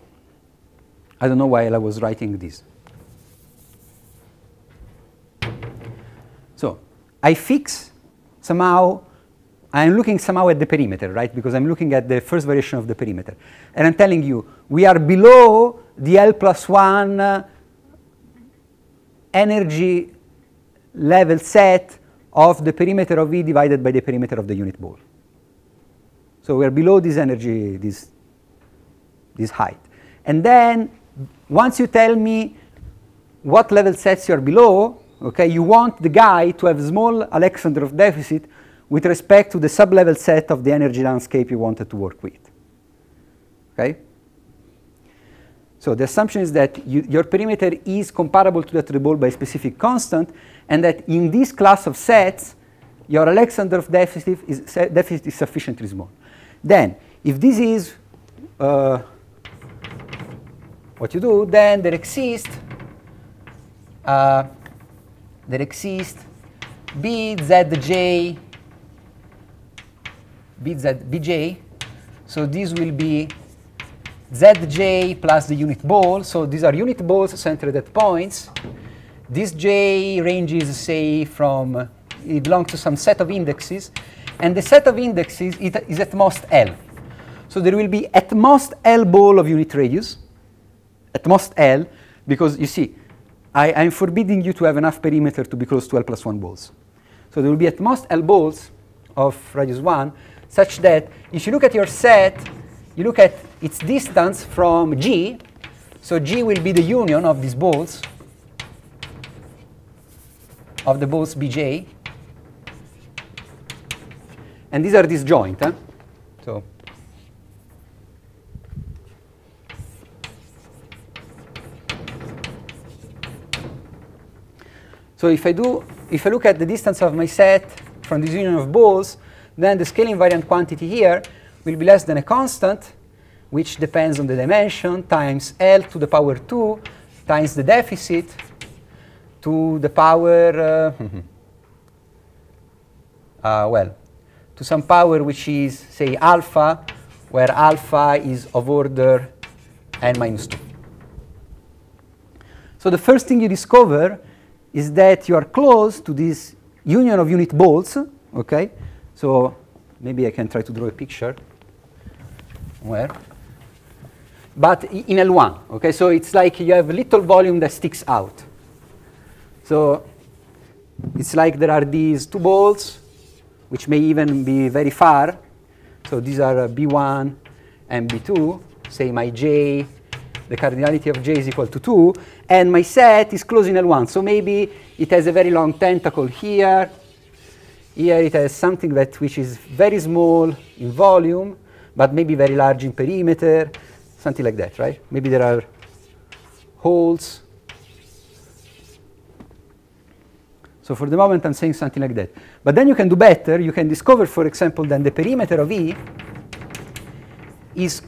I don't know why I was writing this. So I fix somehow I'm looking somehow at the perimeter, right? Because I'm looking at the first variation of the perimeter. And I'm telling you, we are below the L plus 1 uh, energy level set of the perimeter of V divided by the perimeter of the unit ball. So we are below this energy, this, this height. And then once you tell me what level sets you are below, okay, you want the guy to have small Alexander of deficit with respect to the sublevel set of the energy landscape you wanted to work with. Okay? So the assumption is that you, your perimeter is comparable to that ball by a specific constant, and that in this class of sets, your Alexandrov deficit is, deficit is sufficiently small. Then, if this is uh, what you do, then there exists uh, there exists B, Z, J, bz, bj. So these will be zj plus the unit ball. So these are unit balls centered at points. This j ranges, say, from, it belongs to some set of indexes. And the set of indexes is at most L. So there will be at most L ball of unit radius, at most L, because you see, I, am forbidding you to have enough perimeter to be close to L plus 1 balls. So there will be at most L balls of radius 1 such that if you look at your set, you look at its distance from G, so G will be the union of these balls, of the balls Bj. And these are disjoint. Huh? So So if I do, if I look at the distance of my set from this union of balls, then the scale invariant quantity here will be less than a constant, which depends on the dimension, times L to the power 2, times the deficit to the power, uh, uh, well, to some power which is, say, alpha, where alpha is of order n minus 2. So the first thing you discover is that you are close to this union of unit balls, okay, so maybe I can try to draw a picture. Where? But in L1, okay? So it's like you have little volume that sticks out. So it's like there are these two balls, which may even be very far. So these are uh, B1 and B2. Say my J, the cardinality of J is equal to 2. And my set is closed in L1. So maybe it has a very long tentacle here, here it has something that which is very small in volume, but maybe very large in perimeter, something like that, right? Maybe there are holes. So for the moment, I'm saying something like that. But then you can do better. You can discover, for example, that the perimeter of E is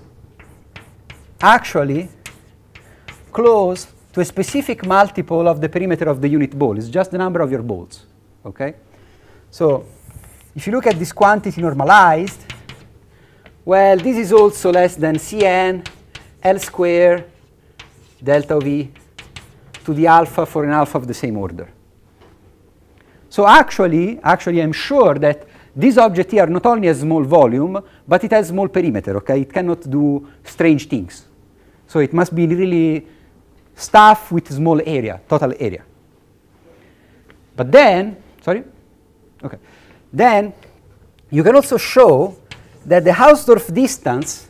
actually close to a specific multiple of the perimeter of the unit ball. It's just the number of your balls, okay? So if you look at this quantity normalized, well, this is also less than Cn L square delta V to the alpha for an alpha of the same order. So actually, actually I'm sure that this object here not only has small volume, but it has small perimeter, okay? It cannot do strange things. So it must be really stuff with small area, total area. But then, sorry? Okay. Then you can also show that the Hausdorff distance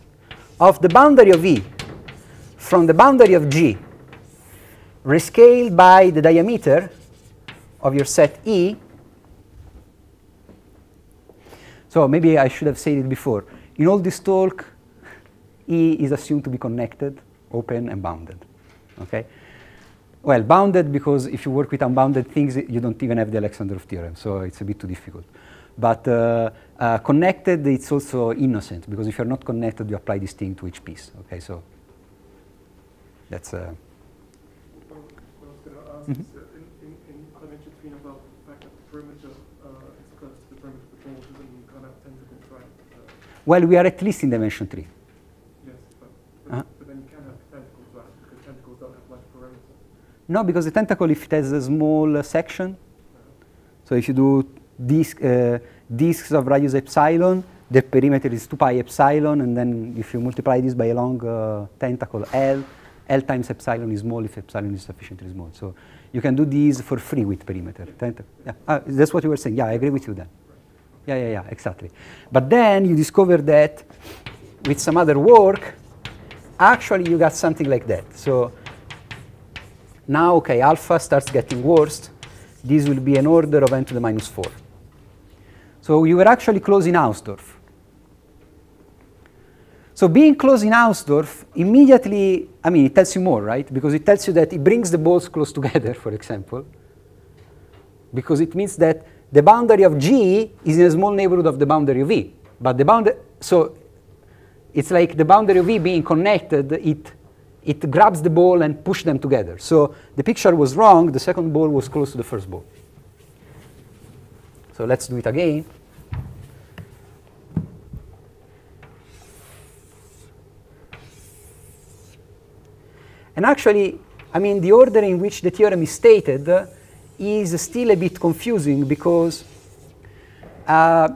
of the boundary of E from the boundary of G rescaled by the diameter of your set E. So maybe I should have said it before. In all this talk, E is assumed to be connected, open, and bounded. Okay? Well, bounded because if you work with unbounded things, you don't even have the Alexandrov theorem, so it's a bit too difficult. But uh, uh, connected, it's also innocent because if you're not connected, you apply this thing to each piece. Okay, so that's. Uh, mm -hmm. Well, we are at least in dimension three. No, because the tentacle, if it has a small uh, section, so if you do disc, uh, disks of radius epsilon, the perimeter is 2 pi epsilon, and then if you multiply this by a long uh, tentacle L, L times epsilon is small if epsilon is sufficiently small. So you can do this for free with perimeter. Tentac yeah. Ah, that's what you were saying. Yeah, I agree with you then. Yeah, yeah, yeah, exactly. But then you discover that with some other work, actually you got something like that. So now, okay, alpha starts getting worse. This will be an order of n to the minus 4. So you were actually close in Hausdorff. So being close in Hausdorff immediately, I mean, it tells you more, right? Because it tells you that it brings the balls close together, for example. Because it means that the boundary of G is in a small neighborhood of the boundary of V. But the boundary, so it's like the boundary of V being connected, it it grabs the ball and pushes them together. So the picture was wrong. The second ball was close to the first ball. So let's do it again. And actually, I mean, the order in which the theorem is stated uh, is still a bit confusing because uh,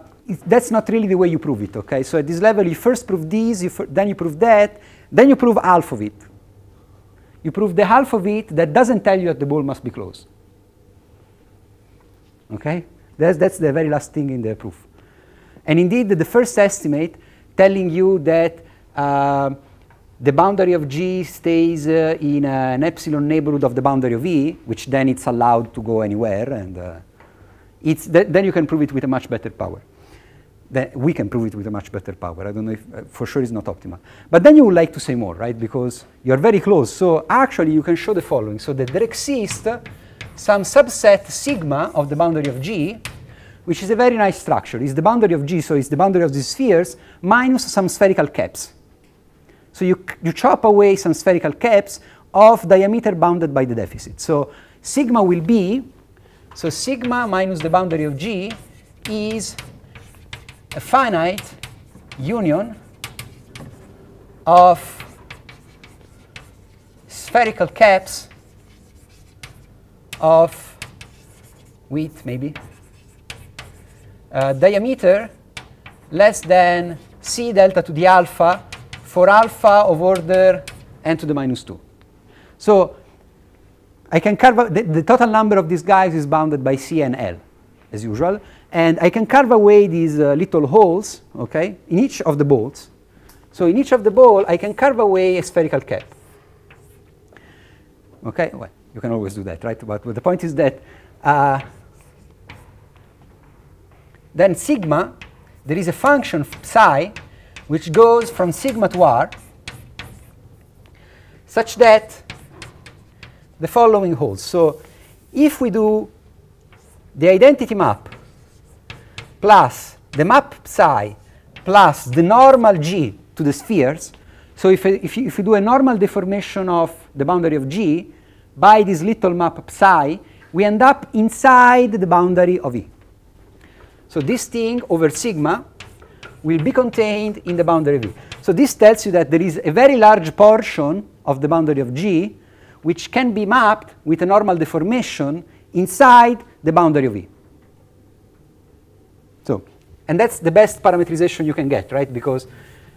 that's not really the way you prove it, okay? So at this level, you first prove this, you then you prove that, then you prove half of it. You prove the half of it that doesn't tell you that the ball must be closed. Okay? That's, that's the very last thing in the proof. And indeed, the first estimate telling you that uh, the boundary of G stays uh, in uh, an epsilon neighborhood of the boundary of E, which then it's allowed to go anywhere, and uh, it's th then you can prove it with a much better power then we can prove it with a much better power. I don't know if, uh, for sure it's not optimal. But then you would like to say more, right? Because you're very close. So actually you can show the following. So that there exists some subset sigma of the boundary of G, which is a very nice structure. It's the boundary of G, so it's the boundary of the spheres, minus some spherical caps. So you, you chop away some spherical caps of diameter bounded by the deficit. So sigma will be, so sigma minus the boundary of G is a finite union of spherical caps of width, maybe, uh, diameter less than c delta to the alpha for alpha of order n to the minus 2. So I can carve out the, the total number of these guys is bounded by c and l, as usual. And I can carve away these uh, little holes, okay, in each of the balls. So in each of the ball, I can carve away a spherical cap. Okay, well, you can always do that, right? But, but the point is that uh, then sigma, there is a function psi which goes from sigma to r such that the following holds. So if we do the identity map plus the map psi plus the normal g to the spheres. So if, if, you, if you do a normal deformation of the boundary of g by this little map psi, we end up inside the boundary of E. So this thing over sigma will be contained in the boundary of E. So this tells you that there is a very large portion of the boundary of G which can be mapped with a normal deformation inside the boundary of E. And that's the best parametrization you can get, right? Because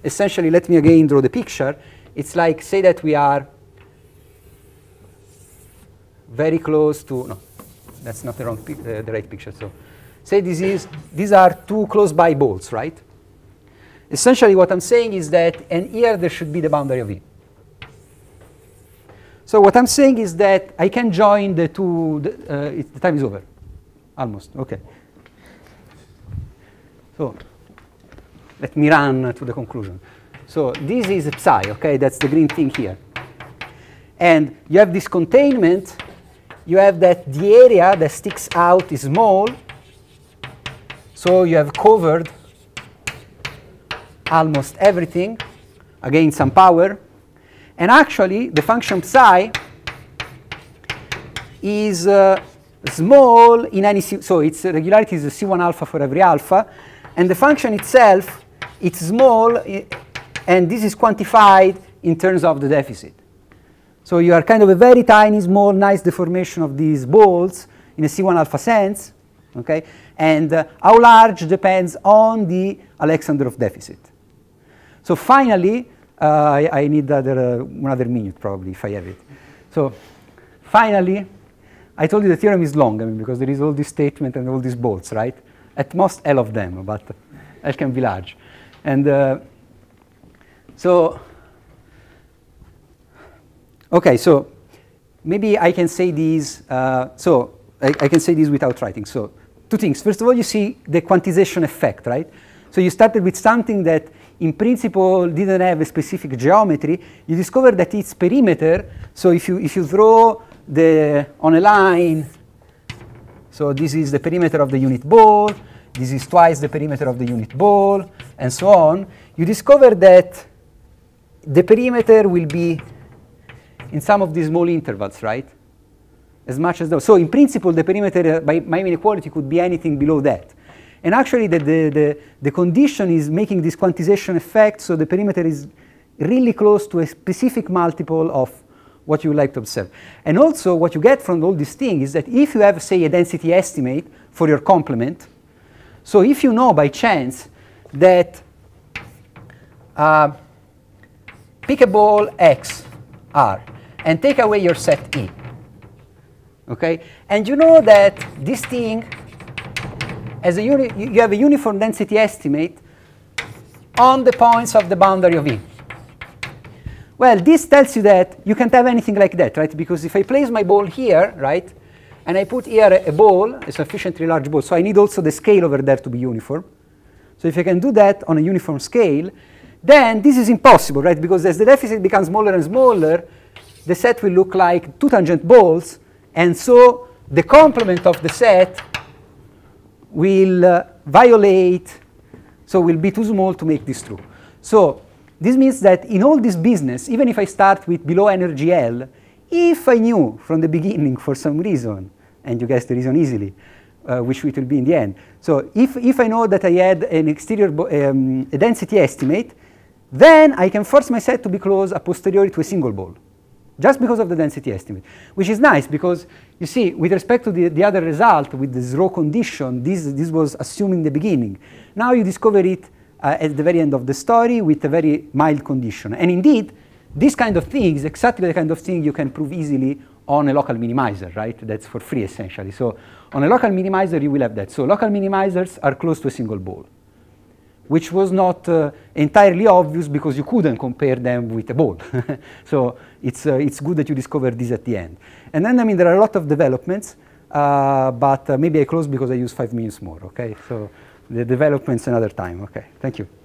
essentially, let me again draw the picture. It's like, say that we are very close to, no, that's not the, wrong uh, the right picture. So say this is, these are two close by balls, right? Essentially, what I'm saying is that, and here there should be the boundary of E. So what I'm saying is that I can join the two, the, uh, it, the time is over, almost, okay. So let me run to the conclusion. So this is psi, okay? That's the green thing here. And you have this containment. You have that the area that sticks out is small. So you have covered almost everything. Again, some power. And actually, the function psi is uh, small in any, so its regularity is C1 alpha for every alpha. And the function itself, it's small, and this is quantified in terms of the deficit. So you are kind of a very tiny, small, nice deformation of these balls in a C1 alpha sense, okay? And uh, how large depends on the Alexandrov deficit. So finally, uh, I, I, need other, uh, another minute probably if I have it. So finally, I told you the theorem is long, I mean, because there is all this statement and all these balls, right? at most L of them, but L can be large. And uh, so, okay, so maybe I can say these, uh, so I, I, can say these without writing. So two things. First of all, you see the quantization effect, right? So you started with something that in principle didn't have a specific geometry. You discover that its perimeter, so if you, if you draw the, on a line so this is the perimeter of the unit ball, this is twice the perimeter of the unit ball, and so on. You discover that the perimeter will be in some of these small intervals, right? As much as those. So in principle, the perimeter uh, by Miami inequality could be anything below that. And actually, the, the, the, the, condition is making this quantization effect, so the perimeter is really close to a specific multiple of what you like to observe. And also, what you get from all these things is that if you have, say, a density estimate for your complement, so if you know by chance that uh, pick a ball X, R, and take away your set E, okay? And you know that this thing, as a you have a uniform density estimate on the points of the boundary of E. Well, this tells you that you can't have anything like that, right? Because if I place my ball here, right, and I put here a ball, a sufficiently large ball, so I need also the scale over there to be uniform. So if I can do that on a uniform scale, then this is impossible, right? Because as the deficit becomes smaller and smaller, the set will look like two tangent balls, and so the complement of the set will uh, violate, so will be too small to make this true. So this means that in all this business, even if I start with below energy L, if I knew from the beginning for some reason, and you guess the reason easily, uh, which it will be in the end. So if, if I know that I had an exterior um, a density estimate, then I can force my set to be close a posteriori to a single ball, just because of the density estimate, which is nice because, you see, with respect to the, the other result, with the zero condition, this, this was assumed in the beginning. Now you discover it uh, at the very end of the story with a very mild condition. And indeed, this kind of thing is exactly the kind of thing you can prove easily on a local minimizer, right? That's for free essentially. So on a local minimizer, you will have that. So local minimizers are close to a single ball, which was not uh, entirely obvious because you couldn't compare them with a ball. so it's, uh, it's good that you discovered this at the end. And then, I mean, there are a lot of developments, uh, but uh, maybe I close because I use five minutes more, okay? So the developments another time. Okay, thank you.